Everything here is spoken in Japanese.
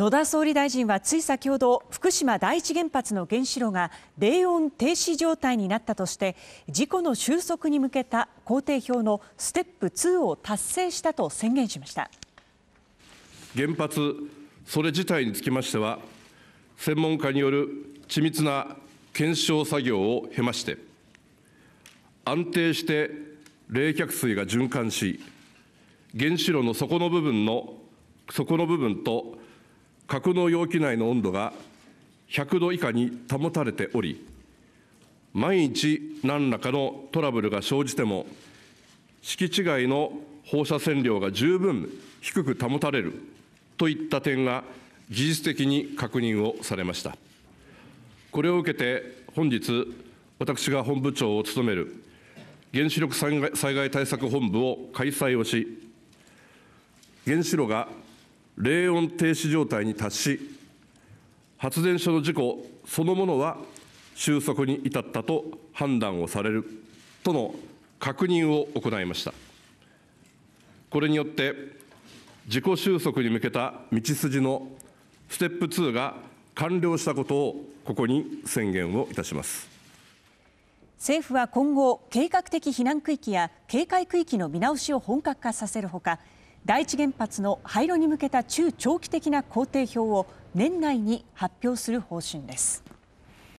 野田総理大臣はつい先ほど福島第一原発の原子炉が冷温停止状態になったとして事故の収束に向けた工程表のステップ2を達成したと宣言しました原発それ自体につきましては専門家による緻密な検証作業を経まして安定して冷却水が循環し原子炉の底の部分の底の部分と格納容器内の温度が100度以下に保たれており、万一何らかのトラブルが生じても、敷地外の放射線量が十分低く保たれるといった点が技術的に確認をされました。これを受けて本日、私が本部長を務める原子力災害対策本部を開催をし、原子炉が冷温停止状態に達し、発電所の事故そのものは収束に至ったと判断をされるとの確認を行いました。これによって自己収束に向けた道筋のステップ2が完了したことをここに宣言をいたします政府は今後計画的避難区域や警戒区域の見直しを本格化させるほか第一原発の廃炉に向けた中長期的な工程表を年内に発表する方針です。